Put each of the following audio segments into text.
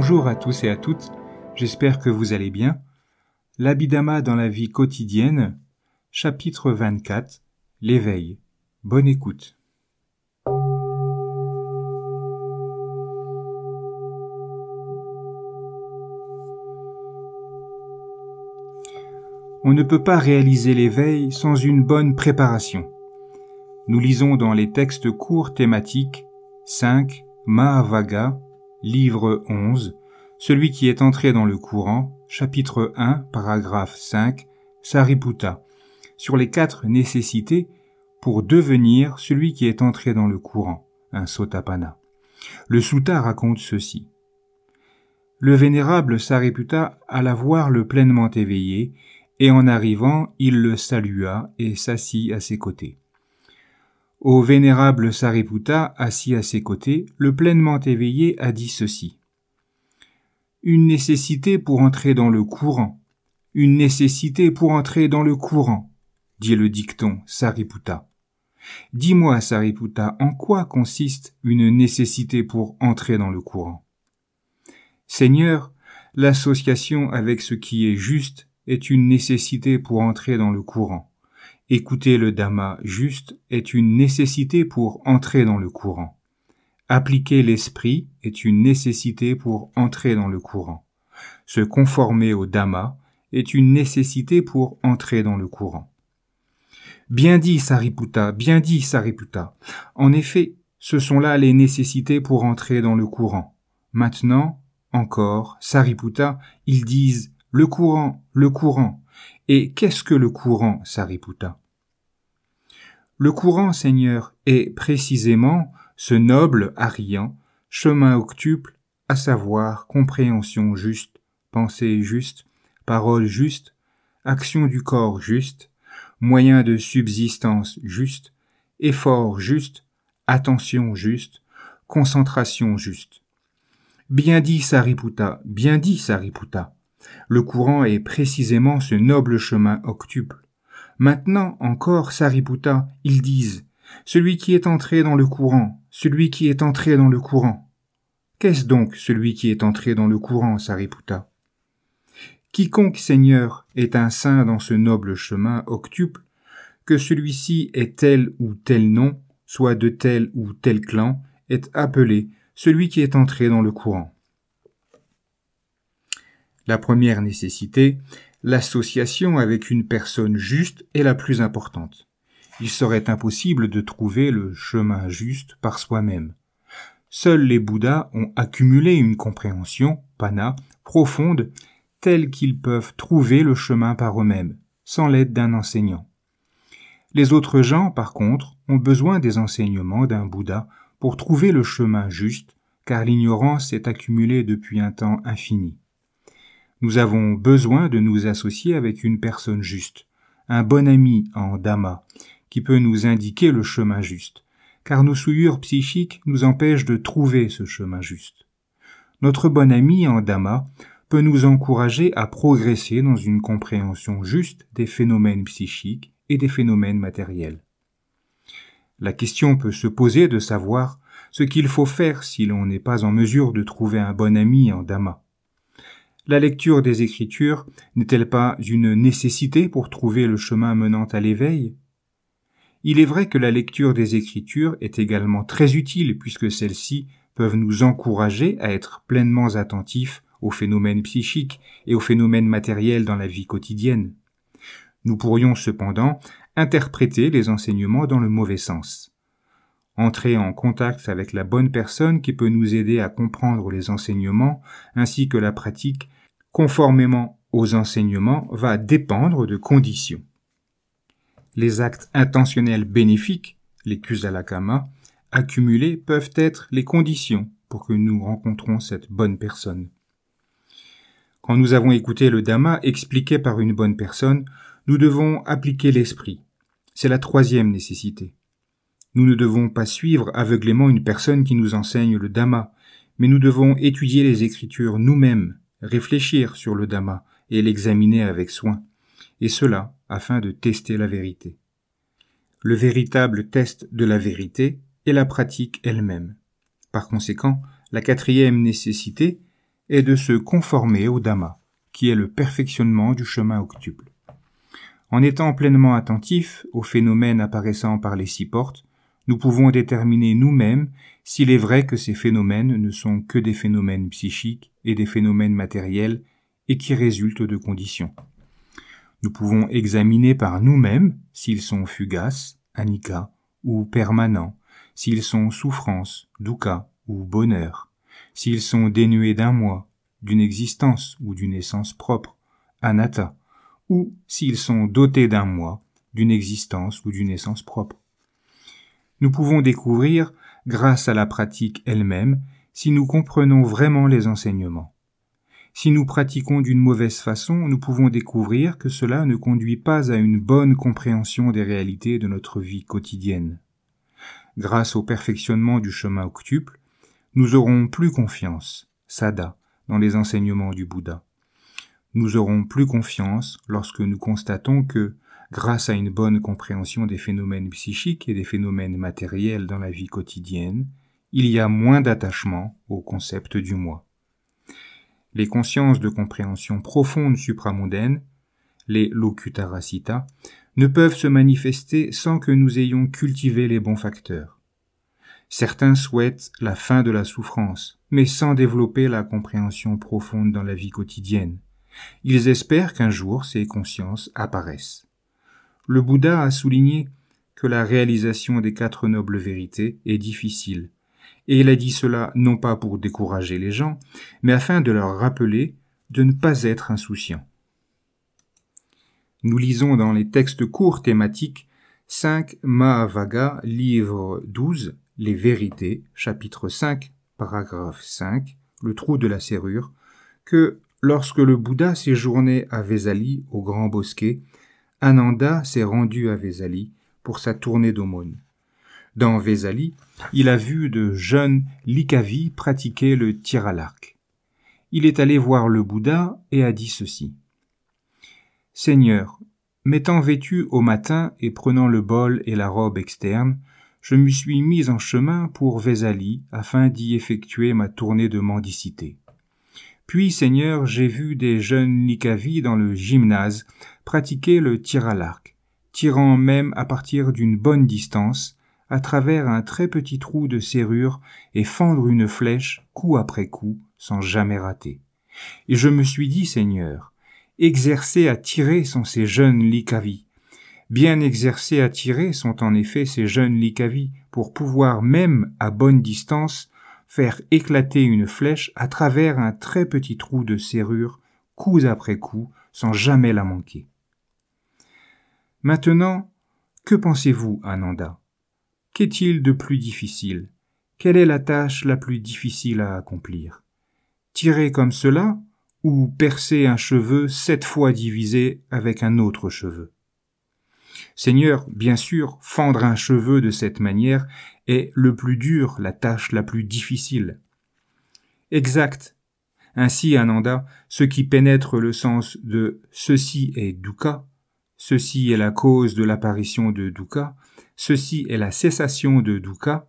Bonjour à tous et à toutes, j'espère que vous allez bien. L'Abidama dans la vie quotidienne, chapitre 24, l'éveil. Bonne écoute. On ne peut pas réaliser l'éveil sans une bonne préparation. Nous lisons dans les textes courts thématiques 5, Mahavaga, livre 11, celui qui est entré dans le courant, chapitre 1, paragraphe 5, Sariputta, sur les quatre nécessités pour devenir celui qui est entré dans le courant, un sotapana. Le sutta raconte ceci. Le vénérable Sariputta alla voir le pleinement éveillé, et en arrivant, il le salua et s'assit à ses côtés. Au vénérable Sariputta, assis à ses côtés, le pleinement éveillé a dit ceci. Une nécessité pour entrer dans le courant. Une nécessité pour entrer dans le courant, dit le dicton Sariputta. Dis-moi, Sariputta, en quoi consiste une nécessité pour entrer dans le courant? Seigneur, l'association avec ce qui est juste est une nécessité pour entrer dans le courant. Écouter le Dhamma juste est une nécessité pour entrer dans le courant. Appliquer l'esprit est une nécessité pour entrer dans le courant. Se conformer au Dhamma est une nécessité pour entrer dans le courant. Bien dit Sariputta, bien dit Sariputta. En effet, ce sont là les nécessités pour entrer dans le courant. Maintenant, encore, Sariputta, ils disent le courant, le courant. Et qu'est-ce que le courant, Sariputta Le courant, Seigneur, est précisément ce noble Ariyan, chemin octuple, à savoir compréhension juste, pensée juste, parole juste, action du corps juste, moyen de subsistance juste, effort juste, attention juste, concentration juste. Bien dit Sariputta, bien dit Sariputta. Le courant est précisément ce noble chemin octuple. Maintenant encore, Sariputta, ils disent Celui qui est entré dans le courant, celui qui est entré dans le courant. Qu'est-ce donc celui qui est entré dans le courant, Sariputta Quiconque, Seigneur, est un saint dans ce noble chemin octuple, que celui-ci ait tel ou tel nom, soit de tel ou tel clan, est appelé celui qui est entré dans le courant. La première nécessité, l'association avec une personne juste est la plus importante. Il serait impossible de trouver le chemin juste par soi-même. Seuls les Bouddhas ont accumulé une compréhension, pana, profonde, telle qu'ils peuvent trouver le chemin par eux-mêmes, sans l'aide d'un enseignant. Les autres gens, par contre, ont besoin des enseignements d'un Bouddha pour trouver le chemin juste, car l'ignorance est accumulée depuis un temps infini. Nous avons besoin de nous associer avec une personne juste, un bon ami en Dhamma, qui peut nous indiquer le chemin juste, car nos souillures psychiques nous empêchent de trouver ce chemin juste. Notre bon ami en Dhamma peut nous encourager à progresser dans une compréhension juste des phénomènes psychiques et des phénomènes matériels. La question peut se poser de savoir ce qu'il faut faire si l'on n'est pas en mesure de trouver un bon ami en Dhamma. La lecture des Écritures n'est-elle pas une nécessité pour trouver le chemin menant à l'éveil Il est vrai que la lecture des Écritures est également très utile puisque celles-ci peuvent nous encourager à être pleinement attentifs aux phénomènes psychiques et aux phénomènes matériels dans la vie quotidienne. Nous pourrions cependant interpréter les enseignements dans le mauvais sens. Entrer en contact avec la bonne personne qui peut nous aider à comprendre les enseignements ainsi que la pratique conformément aux enseignements, va dépendre de conditions. Les actes intentionnels bénéfiques, les kusalakama, accumulés peuvent être les conditions pour que nous rencontrons cette bonne personne. Quand nous avons écouté le Dhamma expliqué par une bonne personne, nous devons appliquer l'esprit. C'est la troisième nécessité. Nous ne devons pas suivre aveuglément une personne qui nous enseigne le Dhamma, mais nous devons étudier les Écritures nous-mêmes réfléchir sur le Dhamma et l'examiner avec soin, et cela afin de tester la vérité. Le véritable test de la vérité est la pratique elle-même. Par conséquent, la quatrième nécessité est de se conformer au Dhamma, qui est le perfectionnement du chemin octuple. En étant pleinement attentif aux phénomènes apparaissant par les six portes, nous pouvons déterminer nous-mêmes s'il est vrai que ces phénomènes ne sont que des phénomènes psychiques et des phénomènes matériels et qui résultent de conditions. Nous pouvons examiner par nous-mêmes s'ils sont fugaces, anika, ou permanents, s'ils sont souffrances, dukkha, ou bonheur, s'ils sont dénués d'un moi, d'une existence ou d'une essence propre, anatta, ou s'ils sont dotés d'un moi, d'une existence ou d'une essence propre, nous pouvons découvrir, grâce à la pratique elle-même, si nous comprenons vraiment les enseignements. Si nous pratiquons d'une mauvaise façon, nous pouvons découvrir que cela ne conduit pas à une bonne compréhension des réalités de notre vie quotidienne. Grâce au perfectionnement du chemin octuple, nous aurons plus confiance, sada, dans les enseignements du Bouddha. Nous aurons plus confiance lorsque nous constatons que, grâce à une bonne compréhension des phénomènes psychiques et des phénomènes matériels dans la vie quotidienne, il y a moins d'attachement au concept du moi. Les consciences de compréhension profonde supramondaine, les locutaracita, ne peuvent se manifester sans que nous ayons cultivé les bons facteurs. Certains souhaitent la fin de la souffrance, mais sans développer la compréhension profonde dans la vie quotidienne. Ils espèrent qu'un jour ces consciences apparaissent le Bouddha a souligné que la réalisation des quatre nobles vérités est difficile, et il a dit cela non pas pour décourager les gens, mais afin de leur rappeler de ne pas être insouciants. Nous lisons dans les textes courts thématiques 5 Mahavaga, livre 12, Les vérités, chapitre 5, paragraphe 5, le trou de la serrure, que lorsque le Bouddha séjournait à Vesali, au Grand Bosquet, Ananda s'est rendu à Vesali pour sa tournée d'aumône. Dans Vesali, il a vu de jeunes Likavi pratiquer le tir à l'arc. Il est allé voir le Bouddha et a dit ceci. Seigneur, m'étant vêtu au matin et prenant le bol et la robe externe, je me suis mis en chemin pour Vesali afin d'y effectuer ma tournée de mendicité. Puis, Seigneur, j'ai vu des jeunes Likavi dans le gymnase pratiquer le tir à l'arc, tirant même à partir d'une bonne distance, à travers un très petit trou de serrure et fendre une flèche coup après coup sans jamais rater. Et je me suis dit, Seigneur, exercer à tirer sont ces jeunes licavis. Bien exercés à tirer sont en effet ces jeunes licavis pour pouvoir même à bonne distance faire éclater une flèche à travers un très petit trou de serrure, coup après coup, sans jamais la manquer. Maintenant, que pensez-vous, Ananda Qu'est-il de plus difficile Quelle est la tâche la plus difficile à accomplir Tirer comme cela ou percer un cheveu sept fois divisé avec un autre cheveu Seigneur, bien sûr, fendre un cheveu de cette manière est le plus dur, la tâche la plus difficile. Exact. Ainsi, Ananda, ce qui pénètre le sens de ceci est dukkha ceci est la cause de l'apparition de dukkha, ceci est la cessation de dukkha,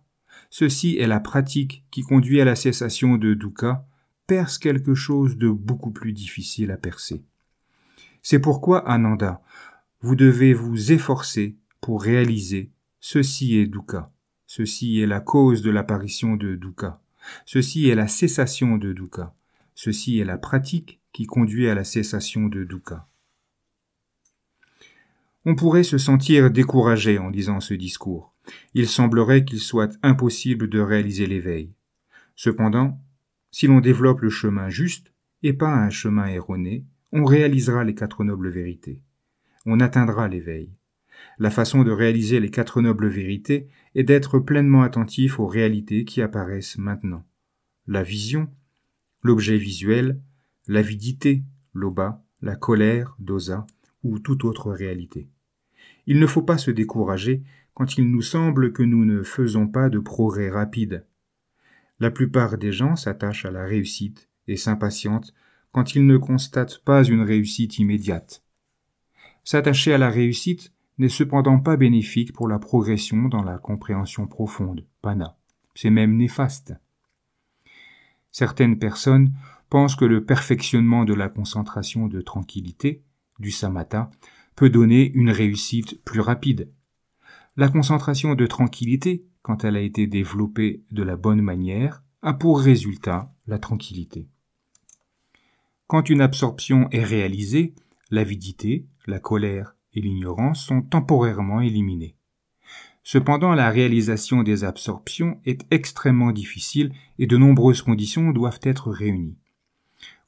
ceci est la pratique qui conduit à la cessation de dukkha, perce quelque chose de beaucoup plus difficile à percer. C'est pourquoi, Ananda, vous devez vous efforcer pour réaliser ceci est dukkha, ceci est la cause de l'apparition de dukkha, ceci est la cessation de dukkha, ceci est la pratique qui conduit à la cessation de dukkha. On pourrait se sentir découragé en lisant ce discours. Il semblerait qu'il soit impossible de réaliser l'éveil. Cependant, si l'on développe le chemin juste et pas un chemin erroné, on réalisera les quatre nobles vérités. On atteindra l'éveil. La façon de réaliser les quatre nobles vérités est d'être pleinement attentif aux réalités qui apparaissent maintenant. La vision, l'objet visuel, l'avidité, l'oba, la colère, dosa, ou toute autre réalité. Il ne faut pas se décourager quand il nous semble que nous ne faisons pas de progrès rapide. La plupart des gens s'attachent à la réussite et s'impatientent quand ils ne constatent pas une réussite immédiate. S'attacher à la réussite n'est cependant pas bénéfique pour la progression dans la compréhension profonde, pana. C'est même néfaste. Certaines personnes pensent que le perfectionnement de la concentration de tranquillité, du samatha, peut donner une réussite plus rapide. La concentration de tranquillité, quand elle a été développée de la bonne manière, a pour résultat la tranquillité. Quand une absorption est réalisée, l'avidité, la colère et l'ignorance sont temporairement éliminées. Cependant, la réalisation des absorptions est extrêmement difficile et de nombreuses conditions doivent être réunies.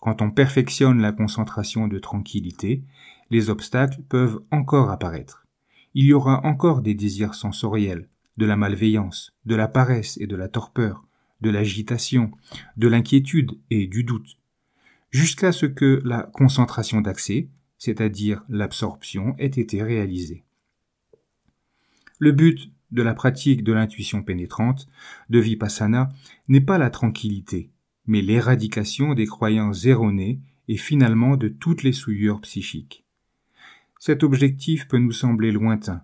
Quand on perfectionne la concentration de tranquillité, les obstacles peuvent encore apparaître. Il y aura encore des désirs sensoriels, de la malveillance, de la paresse et de la torpeur, de l'agitation, de l'inquiétude et du doute, jusqu'à ce que la concentration d'accès, c'est-à-dire l'absorption, ait été réalisée. Le but de la pratique de l'intuition pénétrante, de Vipassana, n'est pas la tranquillité, mais l'éradication des croyances erronées et finalement de toutes les souillures psychiques. Cet objectif peut nous sembler lointain,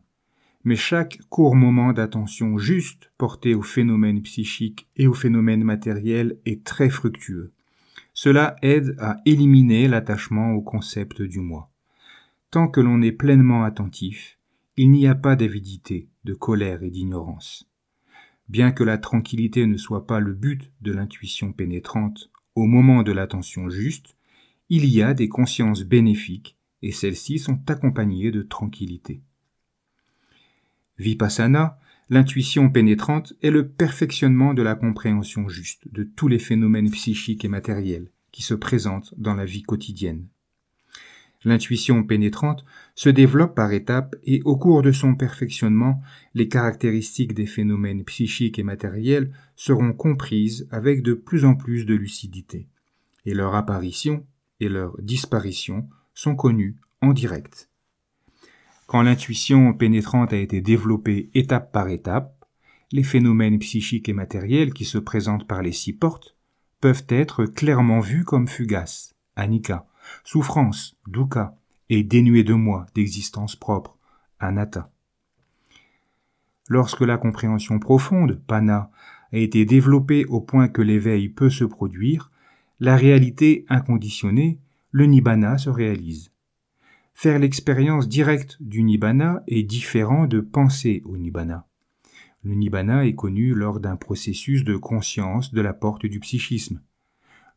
mais chaque court moment d'attention juste porté aux phénomènes psychiques et aux phénomènes matériels est très fructueux. Cela aide à éliminer l'attachement au concept du moi. Tant que l'on est pleinement attentif, il n'y a pas d'avidité, de colère et d'ignorance bien que la tranquillité ne soit pas le but de l'intuition pénétrante au moment de l'attention juste, il y a des consciences bénéfiques et celles-ci sont accompagnées de tranquillité. Vipassana, l'intuition pénétrante est le perfectionnement de la compréhension juste de tous les phénomènes psychiques et matériels qui se présentent dans la vie quotidienne. L'intuition pénétrante se développe par étapes et au cours de son perfectionnement, les caractéristiques des phénomènes psychiques et matériels seront comprises avec de plus en plus de lucidité, et leur apparition et leur disparition sont connues en direct. Quand l'intuition pénétrante a été développée étape par étape, les phénomènes psychiques et matériels qui se présentent par les six portes peuvent être clairement vus comme fugaces, anika, souffrance, dukkha, et dénué de moi, d'existence propre, anatta. Lorsque la compréhension profonde, pana, a été développée au point que l'éveil peut se produire, la réalité inconditionnée, le nibbana se réalise. Faire l'expérience directe du nibbana est différent de penser au nibbana. Le nibbana est connu lors d'un processus de conscience de la porte du psychisme.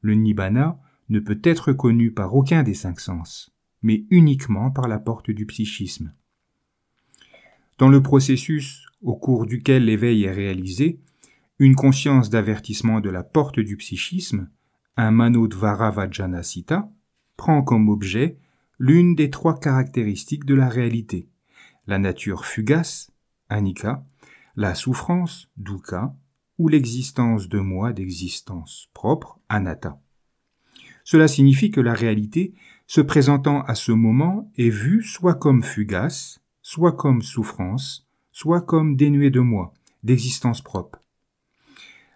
Le nibbana ne peut être connu par aucun des cinq sens mais uniquement par la porte du psychisme. Dans le processus au cours duquel l'éveil est réalisé, une conscience d'avertissement de la porte du psychisme, un manodvara vajanasita, prend comme objet l'une des trois caractéristiques de la réalité, la nature fugace, anika, la souffrance, dukkha, ou l'existence de moi d'existence propre, anatta. Cela signifie que la réalité se présentant à ce moment est vu soit comme fugace, soit comme souffrance, soit comme dénué de moi, d'existence propre.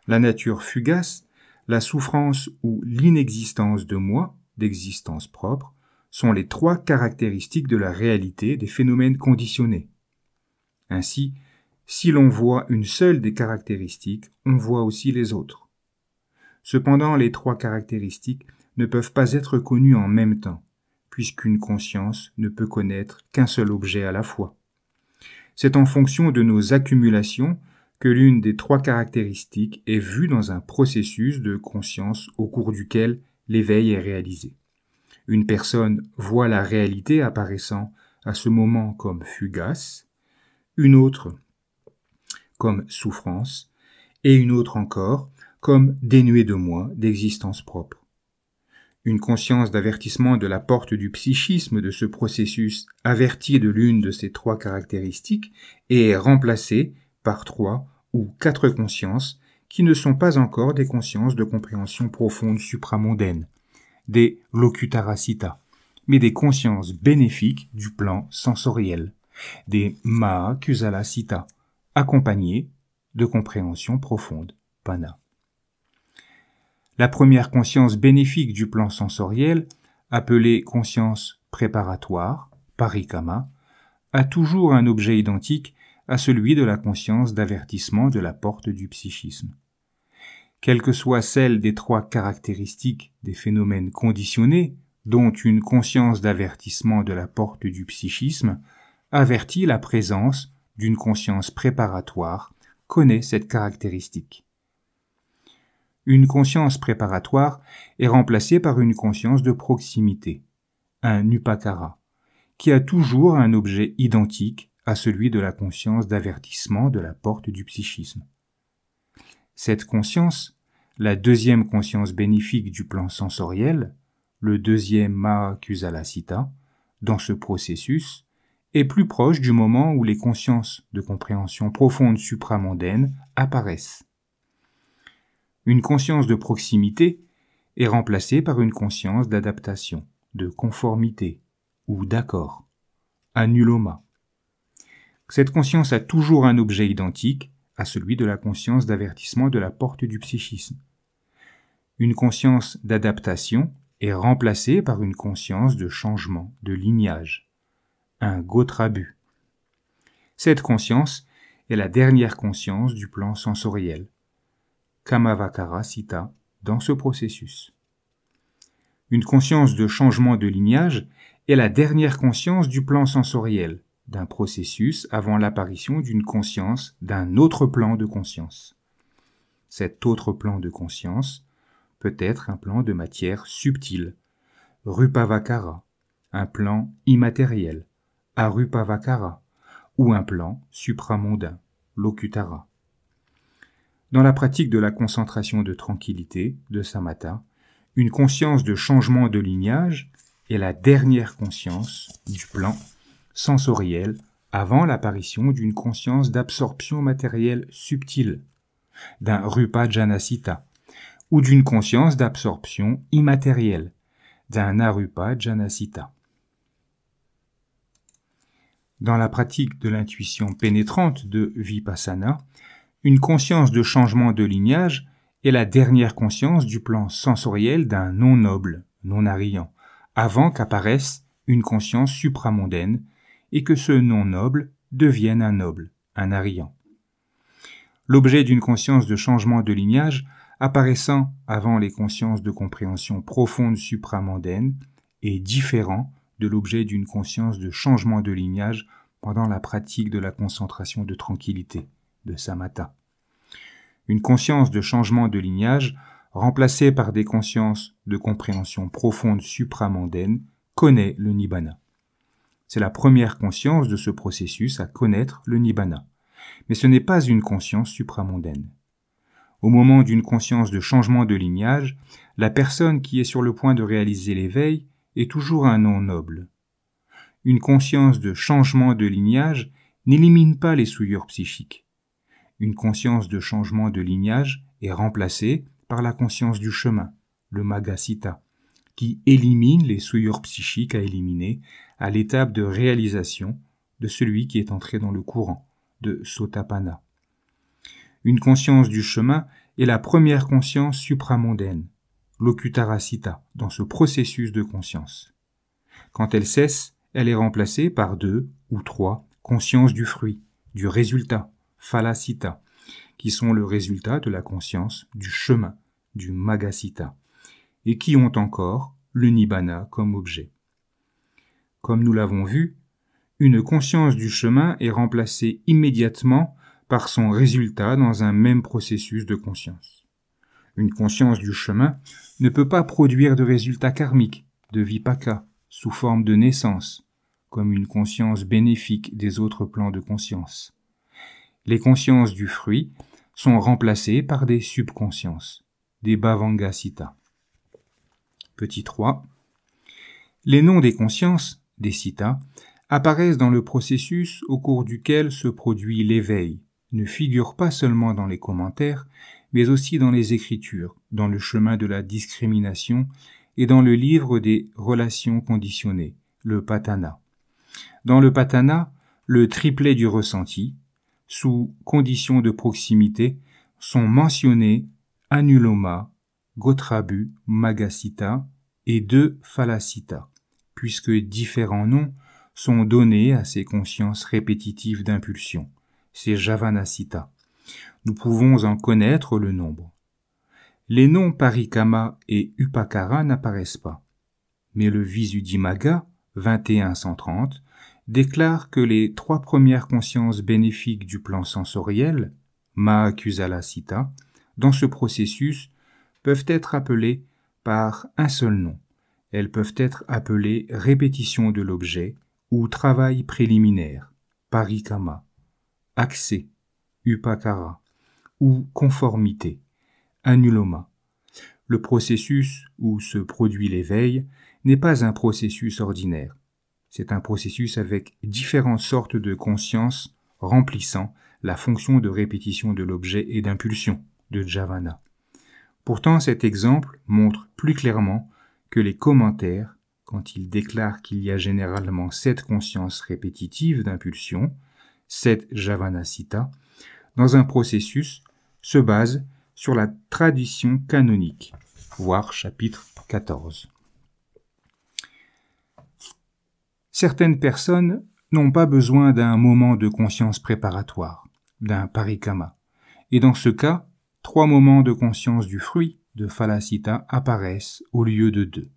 La nature fugace, la souffrance ou l'inexistence de moi, d'existence propre, sont les trois caractéristiques de la réalité des phénomènes conditionnés. Ainsi, si l'on voit une seule des caractéristiques, on voit aussi les autres. Cependant, les trois caractéristiques ne peuvent pas être connues en même temps puisqu'une conscience ne peut connaître qu'un seul objet à la fois. C'est en fonction de nos accumulations que l'une des trois caractéristiques est vue dans un processus de conscience au cours duquel l'éveil est réalisé. Une personne voit la réalité apparaissant à ce moment comme fugace, une autre comme souffrance, et une autre encore comme dénuée de moi, d'existence propre. Une conscience d'avertissement de la porte du psychisme de ce processus averti de l'une de ces trois caractéristiques et est remplacée par trois ou quatre consciences qui ne sont pas encore des consciences de compréhension profonde supramondaine, des locutara sita, mais des consciences bénéfiques du plan sensoriel, des sita, accompagnées de compréhension profonde, pana. La première conscience bénéfique du plan sensoriel, appelée conscience préparatoire, parikama, a toujours un objet identique à celui de la conscience d'avertissement de la porte du psychisme. Quelle que soit celle des trois caractéristiques des phénomènes conditionnés, dont une conscience d'avertissement de la porte du psychisme avertit la présence d'une conscience préparatoire, connaît cette caractéristique une conscience préparatoire est remplacée par une conscience de proximité, un upakara, qui a toujours un objet identique à celui de la conscience d'avertissement de la porte du psychisme. Cette conscience, la deuxième conscience bénéfique du plan sensoriel, le deuxième ma dans ce processus, est plus proche du moment où les consciences de compréhension profonde supramondaine apparaissent une conscience de proximité est remplacée par une conscience d'adaptation, de conformité ou d'accord, annuloma. Cette conscience a toujours un objet identique à celui de la conscience d'avertissement de la porte du psychisme. Une conscience d'adaptation est remplacée par une conscience de changement, de lignage, un gotrabu. Cette conscience est la dernière conscience du plan sensoriel, Kamavakara cita dans ce processus. Une conscience de changement de lignage est la dernière conscience du plan sensoriel, d'un processus avant l'apparition d'une conscience d'un autre plan de conscience. Cet autre plan de conscience peut être un plan de matière subtile, rupavakara, un plan immatériel, arupavakara, ou un plan supramondain, lokutara dans la pratique de la concentration de tranquillité, de samatha, une conscience de changement de lignage est la dernière conscience du plan sensoriel avant l'apparition d'une conscience d'absorption matérielle subtile, d'un rupa janasita, ou d'une conscience d'absorption immatérielle, d'un arupa janasita. Dans la pratique de l'intuition pénétrante de vipassana, une conscience de changement de lignage est la dernière conscience du plan sensoriel d'un non-noble, non-ariant, avant qu'apparaisse une conscience supramondaine et que ce non-noble devienne un noble, un ariant. L'objet d'une conscience de changement de lignage apparaissant avant les consciences de compréhension profonde supramondaine est différent de l'objet d'une conscience de changement de lignage pendant la pratique de la concentration de tranquillité de Une conscience de changement de lignage, remplacée par des consciences de compréhension profonde supramondaine, connaît le nibbana. C'est la première conscience de ce processus à connaître le nibbana. Mais ce n'est pas une conscience supramondaine. Au moment d'une conscience de changement de lignage, la personne qui est sur le point de réaliser l'éveil est toujours un nom noble. Une conscience de changement de lignage n'élimine pas les souillures psychiques une conscience de changement de lignage est remplacée par la conscience du chemin, le magasita, qui élimine les souillures psychiques à éliminer à l'étape de réalisation de celui qui est entré dans le courant, de sotapana. Une conscience du chemin est la première conscience supramondaine, l'okutarasita, dans ce processus de conscience. Quand elle cesse, elle est remplacée par deux ou trois consciences du fruit, du résultat, falacita, qui sont le résultat de la conscience du chemin, du magasita, et qui ont encore le nibbana comme objet. Comme nous l'avons vu, une conscience du chemin est remplacée immédiatement par son résultat dans un même processus de conscience. Une conscience du chemin ne peut pas produire de résultats karmiques, de vipaka, sous forme de naissance, comme une conscience bénéfique des autres plans de conscience les consciences du fruit sont remplacées par des subconsciences, des bhavangasita. Petit 3. Les noms des consciences, des sita, apparaissent dans le processus au cours duquel se produit l'éveil, ne figurent pas seulement dans les commentaires, mais aussi dans les écritures, dans le chemin de la discrimination et dans le livre des relations conditionnées, le patana. Dans le patana, le triplet du ressenti, sous conditions de proximité sont mentionnés Anuloma, Gotrabu, Magasita et deux Phalacita, puisque différents noms sont donnés à ces consciences répétitives d'impulsion, ces Javanasita. Nous pouvons en connaître le nombre. Les noms Parikama et Upakara n'apparaissent pas, mais le Visudimaga 2130 déclare que les trois premières consciences bénéfiques du plan sensoriel, ma sita, dans ce processus, peuvent être appelées par un seul nom. Elles peuvent être appelées répétition de l'objet ou travail préliminaire, parikama, accès, upakara, ou conformité, anuloma. Le processus où se produit l'éveil n'est pas un processus ordinaire. C'est un processus avec différentes sortes de consciences remplissant la fonction de répétition de l'objet et d'impulsion de Javana. Pourtant, cet exemple montre plus clairement que les commentaires, quand ils déclarent qu'il y a généralement sept consciences répétitives d'impulsion, sept Javanasita, dans un processus, se basent sur la tradition canonique, voir chapitre 14. Certaines personnes n'ont pas besoin d'un moment de conscience préparatoire, d'un parikama. Et dans ce cas, trois moments de conscience du fruit de phalasita apparaissent au lieu de deux.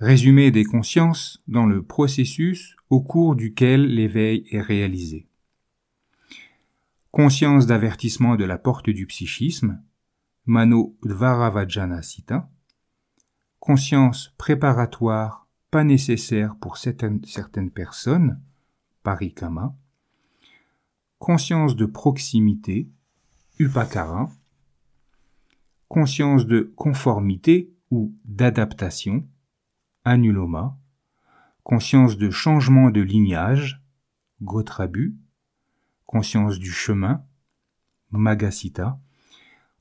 Résumé des consciences dans le processus au cours duquel l'éveil est réalisé. Conscience d'avertissement de la porte du psychisme, Mano Dvaravajana Conscience préparatoire pas nécessaire pour certaines, personnes, parikama, conscience de proximité, upakara, conscience de conformité ou d'adaptation, anuloma, conscience de changement de lignage, gotrabu, conscience du chemin, magasita,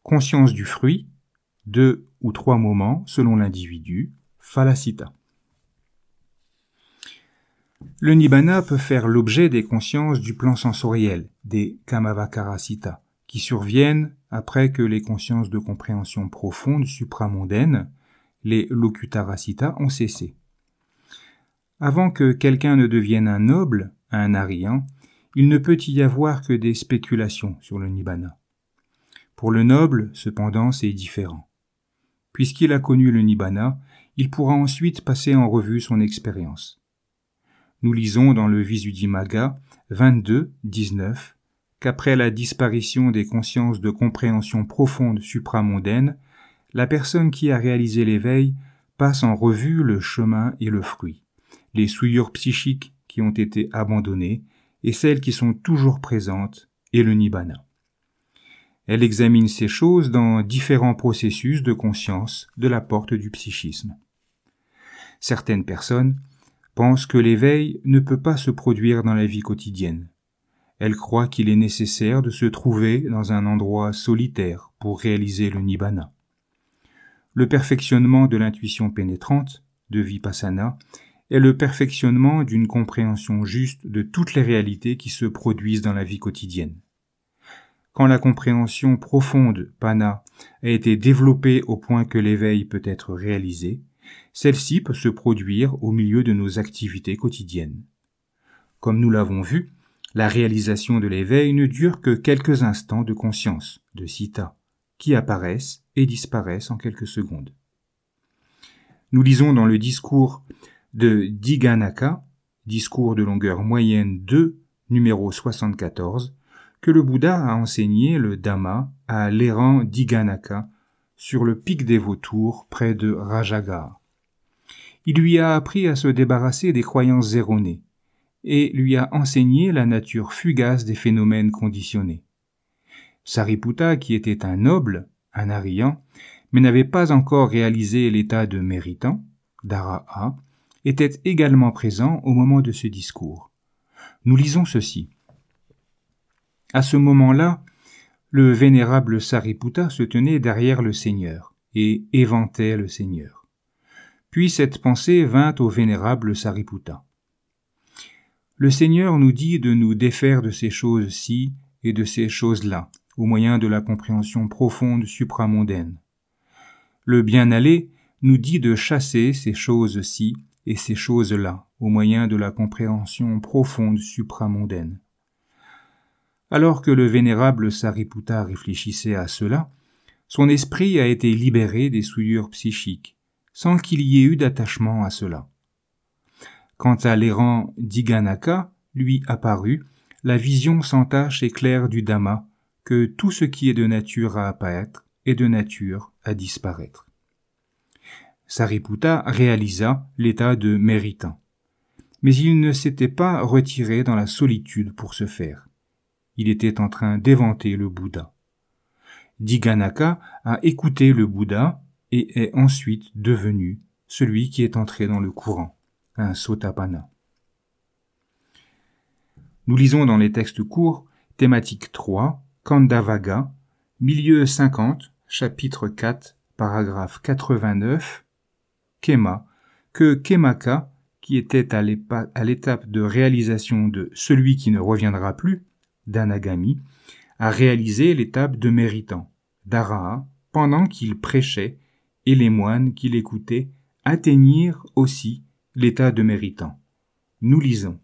conscience du fruit, deux ou trois moments selon l'individu, phalasita. Le nibbana peut faire l'objet des consciences du plan sensoriel, des kamavakarasita, qui surviennent après que les consciences de compréhension profonde supramondaine, les locutarasita, ont cessé. Avant que quelqu'un ne devienne un noble, un aryan, il ne peut y avoir que des spéculations sur le nibbana. Pour le noble, cependant, c'est différent. Puisqu'il a connu le nibbana, il pourra ensuite passer en revue son expérience nous lisons dans le Visuddhimagga 22, 19, qu'après la disparition des consciences de compréhension profonde supramondaine, la personne qui a réalisé l'éveil passe en revue le chemin et le fruit, les souillures psychiques qui ont été abandonnées et celles qui sont toujours présentes et le nibbana. Elle examine ces choses dans différents processus de conscience de la porte du psychisme. Certaines personnes pense que l'éveil ne peut pas se produire dans la vie quotidienne. Elle croit qu'il est nécessaire de se trouver dans un endroit solitaire pour réaliser le nibbana. Le perfectionnement de l'intuition pénétrante, de vipassana, est le perfectionnement d'une compréhension juste de toutes les réalités qui se produisent dans la vie quotidienne. Quand la compréhension profonde, pana, a été développée au point que l'éveil peut être réalisé, celle-ci peut se produire au milieu de nos activités quotidiennes. Comme nous l'avons vu, la réalisation de l'éveil ne dure que quelques instants de conscience, de sita, qui apparaissent et disparaissent en quelques secondes. Nous lisons dans le discours de Diganaka, discours de longueur moyenne 2, numéro 74, que le Bouddha a enseigné le Dhamma à l'errant Diganaka sur le pic des vautours près de Rajagar. Il lui a appris à se débarrasser des croyances erronées et lui a enseigné la nature fugace des phénomènes conditionnés. Sariputta, qui était un noble, un aryan mais n'avait pas encore réalisé l'état de méritant, Dara'a, était également présent au moment de ce discours. Nous lisons ceci. À ce moment-là, le vénérable Sariputta se tenait derrière le Seigneur et éventait le Seigneur. Puis cette pensée vint au vénérable Sariputta. Le Seigneur nous dit de nous défaire de ces choses-ci et de ces choses-là, au moyen de la compréhension profonde supramondaine. Le bien-aller nous dit de chasser ces choses-ci et ces choses-là, au moyen de la compréhension profonde supramondaine. Alors que le vénérable Sariputta réfléchissait à cela, son esprit a été libéré des souillures psychiques, sans qu'il y ait eu d'attachement à cela. Quant à l'errant Diganaka, lui apparut, la vision sans tache et claire du Dhamma, que tout ce qui est de nature à apparaître est de nature à disparaître. Sariputta réalisa l'état de méritant, mais il ne s'était pas retiré dans la solitude pour ce faire il était en train d'éventer le Bouddha. Diganaka a écouté le Bouddha et est ensuite devenu celui qui est entré dans le courant, un Sotapanna. Nous lisons dans les textes courts, thématique 3, Kandavaga, milieu 50, chapitre 4, paragraphe 89, Kema, que Kemaka, qui était à l'étape de réalisation de celui qui ne reviendra plus, d'Anagami, a réalisé l'étape de méritant, d'Araha, pendant qu'il prêchait, et les moines qui l'écoutaient atteignirent aussi l'état de méritant. Nous lisons.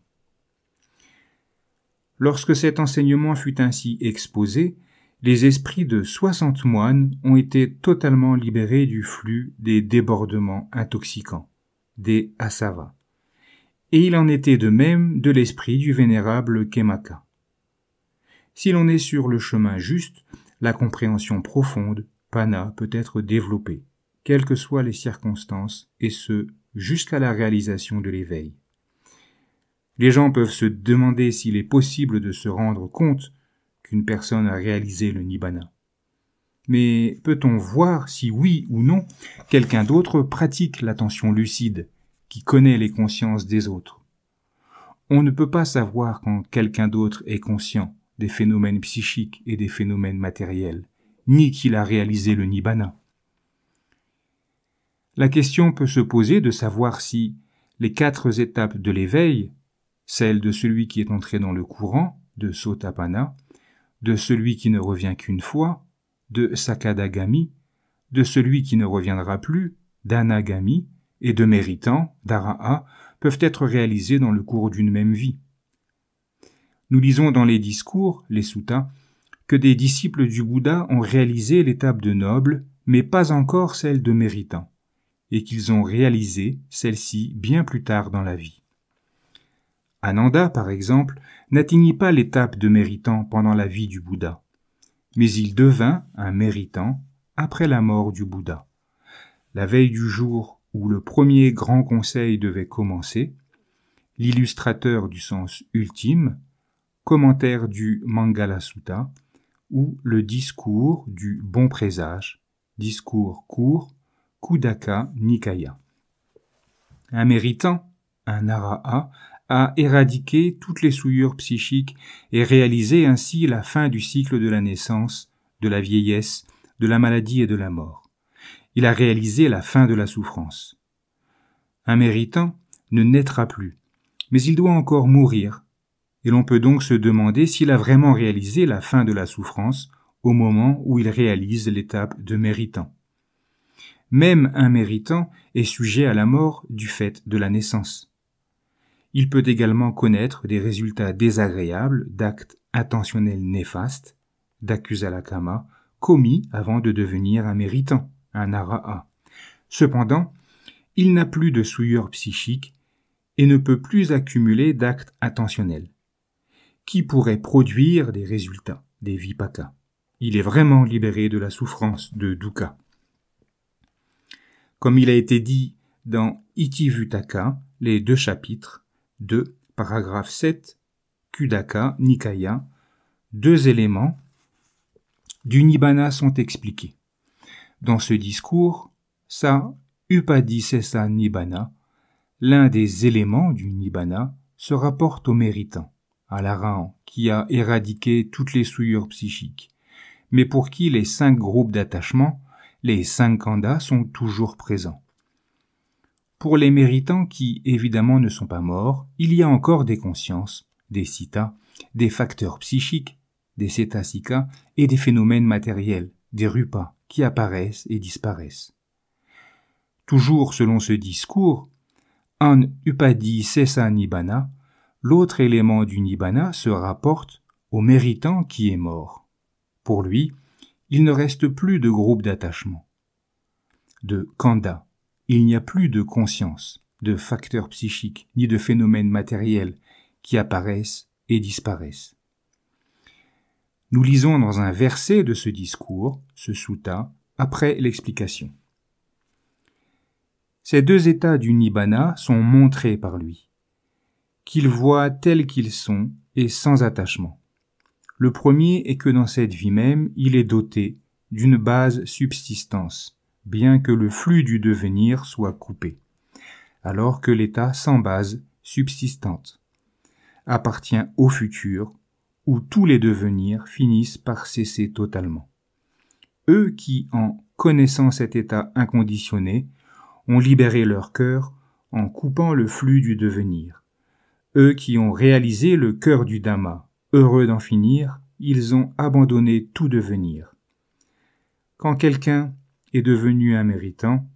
Lorsque cet enseignement fut ainsi exposé, les esprits de soixante moines ont été totalement libérés du flux des débordements intoxicants, des asavas. Et il en était de même de l'esprit du vénérable Kemaka. Si l'on est sur le chemin juste, la compréhension profonde, Pana, peut être développée, quelles que soient les circonstances, et ce, jusqu'à la réalisation de l'éveil. Les gens peuvent se demander s'il est possible de se rendre compte qu'une personne a réalisé le nibbana. Mais peut-on voir si oui ou non quelqu'un d'autre pratique l'attention lucide, qui connaît les consciences des autres On ne peut pas savoir quand quelqu'un d'autre est conscient, des phénomènes psychiques et des phénomènes matériels, ni qu'il a réalisé le nibbana. La question peut se poser de savoir si les quatre étapes de l'éveil, celle de celui qui est entré dans le courant, de Sotapana, de celui qui ne revient qu'une fois, de Sakadagami, de celui qui ne reviendra plus, d'Anagami, et de méritant, d'Araha, peuvent être réalisées dans le cours d'une même vie. Nous lisons dans les discours, les suttas, que des disciples du Bouddha ont réalisé l'étape de noble, mais pas encore celle de méritant, et qu'ils ont réalisé celle-ci bien plus tard dans la vie. Ananda, par exemple, n'atteignit pas l'étape de méritant pendant la vie du Bouddha, mais il devint un méritant après la mort du Bouddha. La veille du jour où le premier grand conseil devait commencer, l'illustrateur du sens ultime, commentaire du Mangala Sutta ou le discours du Bon Présage, discours court, Kudaka Nikaya. Un méritant, un Araha, a éradiqué toutes les souillures psychiques et réalisé ainsi la fin du cycle de la naissance, de la vieillesse, de la maladie et de la mort. Il a réalisé la fin de la souffrance. Un méritant ne naîtra plus, mais il doit encore mourir et l'on peut donc se demander s'il a vraiment réalisé la fin de la souffrance au moment où il réalise l'étape de méritant. Même un méritant est sujet à la mort du fait de la naissance. Il peut également connaître des résultats désagréables d'actes intentionnels néfastes, kama, commis avant de devenir un méritant, un araha. Cependant, il n'a plus de souillure psychique et ne peut plus accumuler d'actes intentionnels qui pourrait produire des résultats, des vipaka. Il est vraiment libéré de la souffrance de dukkha. Comme il a été dit dans Itivutaka, les deux chapitres 2, paragraphe 7, Kudaka, Nikaya, deux éléments du Nibbana sont expliqués. Dans ce discours, sa Upadisesa Nibbana, l'un des éléments du Nibbana, se rapporte au méritant à qui a éradiqué toutes les souillures psychiques, mais pour qui les cinq groupes d'attachement, les cinq khandhas, sont toujours présents. Pour les méritants qui, évidemment, ne sont pas morts, il y a encore des consciences, des citas, des facteurs psychiques, des seta-sika, et des phénomènes matériels, des rupas, qui apparaissent et disparaissent. Toujours selon ce discours, un upadi sesa L'autre élément du nibbana se rapporte au méritant qui est mort. Pour lui, il ne reste plus de groupe d'attachement, de kanda. Il n'y a plus de conscience, de facteurs psychiques, ni de phénomènes matériels qui apparaissent et disparaissent. Nous lisons dans un verset de ce discours, ce sutta, après l'explication. Ces deux états du nibbana sont montrés par lui qu'ils voient tels qu'ils sont et sans attachement. Le premier est que dans cette vie même, il est doté d'une base subsistance, bien que le flux du devenir soit coupé, alors que l'état sans base subsistante appartient au futur, où tous les devenirs finissent par cesser totalement. Eux qui, en connaissant cet état inconditionné, ont libéré leur cœur en coupant le flux du devenir, eux qui ont réalisé le cœur du Dhamma, heureux d'en finir, ils ont abandonné tout devenir. Quand quelqu'un est devenu un méritant,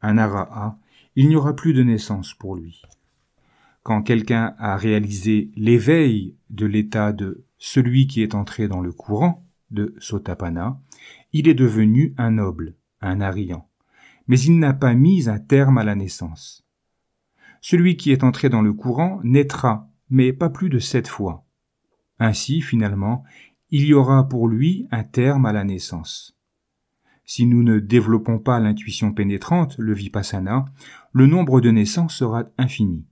un araha, il n'y aura plus de naissance pour lui. Quand quelqu'un a réalisé l'éveil de l'état de celui qui est entré dans le courant de Sotapanna, il est devenu un noble, un arian. Mais il n'a pas mis un terme à la naissance celui qui est entré dans le courant naîtra, mais pas plus de sept fois. Ainsi, finalement, il y aura pour lui un terme à la naissance. Si nous ne développons pas l'intuition pénétrante, le vipassana, le nombre de naissances sera infini.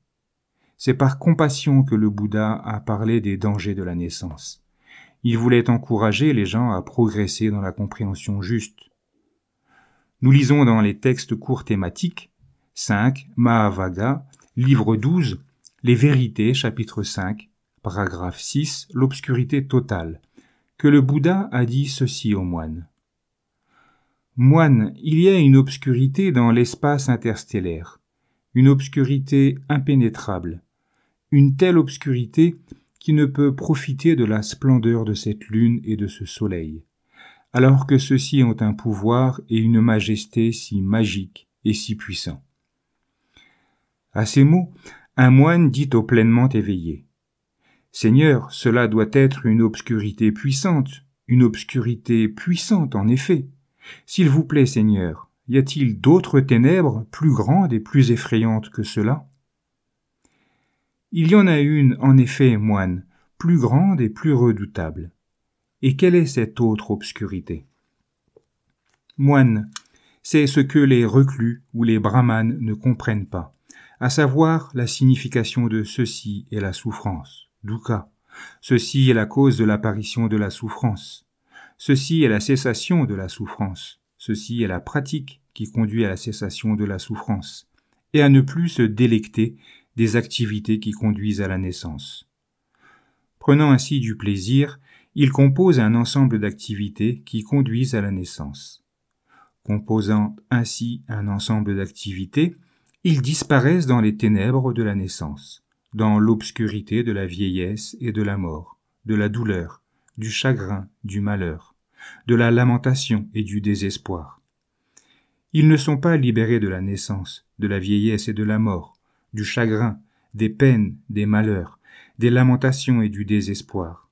C'est par compassion que le Bouddha a parlé des dangers de la naissance. Il voulait encourager les gens à progresser dans la compréhension juste. Nous lisons dans les textes courts thématiques 5, Mahavaga, Livre 12, Les vérités, chapitre 5, paragraphe 6, L'obscurité totale, que le Bouddha a dit ceci aux moines. Moine, il y a une obscurité dans l'espace interstellaire, une obscurité impénétrable, une telle obscurité qui ne peut profiter de la splendeur de cette lune et de ce soleil, alors que ceux-ci ont un pouvoir et une majesté si magiques et si puissants. À ces mots, un moine dit au pleinement éveillé. Seigneur, cela doit être une obscurité puissante, une obscurité puissante en effet. S'il vous plaît, Seigneur, y a-t-il d'autres ténèbres plus grandes et plus effrayantes que cela Il y en a une, en effet, moine, plus grande et plus redoutable. Et quelle est cette autre obscurité Moine, c'est ce que les reclus ou les brahmanes ne comprennent pas à savoir la signification de ceci est la souffrance, cas, Ceci est la cause de l'apparition de la souffrance. Ceci est la cessation de la souffrance. Ceci est la pratique qui conduit à la cessation de la souffrance et à ne plus se délecter des activités qui conduisent à la naissance. Prenant ainsi du plaisir, il compose un ensemble d'activités qui conduisent à la naissance. Composant ainsi un ensemble d'activités, ils disparaissent dans les ténèbres de la naissance, dans l'obscurité de la vieillesse et de la mort, de la douleur, du chagrin, du malheur, de la lamentation et du désespoir. Ils ne sont pas libérés de la naissance, de la vieillesse et de la mort, du chagrin, des peines, des malheurs, des lamentations et du désespoir.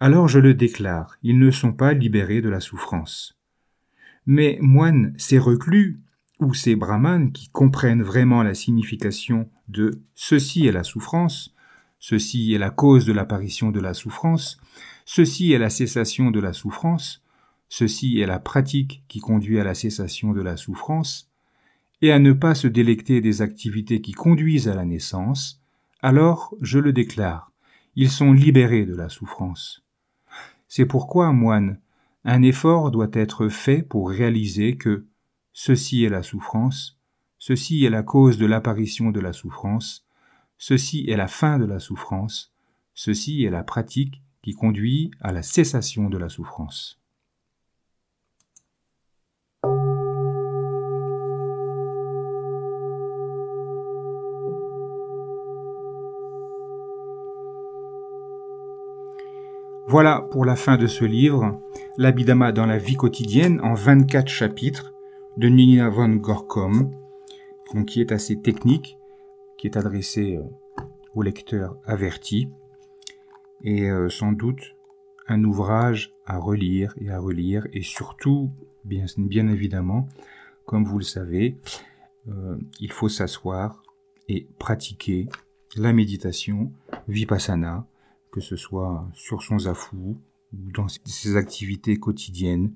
Alors je le déclare, ils ne sont pas libérés de la souffrance. Mais moine, ces reclus, ces brahmanes qui comprennent vraiment la signification de ceci est la souffrance, ceci est la cause de l'apparition de la souffrance, ceci est la cessation de la souffrance, ceci est la pratique qui conduit à la cessation de la souffrance, et à ne pas se délecter des activités qui conduisent à la naissance, alors je le déclare, ils sont libérés de la souffrance. C'est pourquoi, moine, un effort doit être fait pour réaliser que Ceci est la souffrance, ceci est la cause de l'apparition de la souffrance, ceci est la fin de la souffrance, ceci est la pratique qui conduit à la cessation de la souffrance. Voilà pour la fin de ce livre, l'Abhidhamma dans la vie quotidienne en 24 chapitres de Nina von Gorkom, qui est assez technique, qui est adressé euh, au lecteur averti, et euh, sans doute un ouvrage à relire et à relire, et surtout, bien, bien évidemment, comme vous le savez, euh, il faut s'asseoir et pratiquer la méditation vipassana, que ce soit sur son zafu ou dans ses activités quotidiennes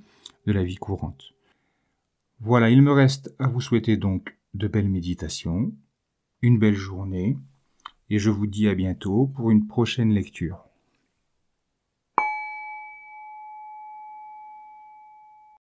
de la vie courante. Voilà, il me reste à vous souhaiter donc de belles méditations, une belle journée, et je vous dis à bientôt pour une prochaine lecture.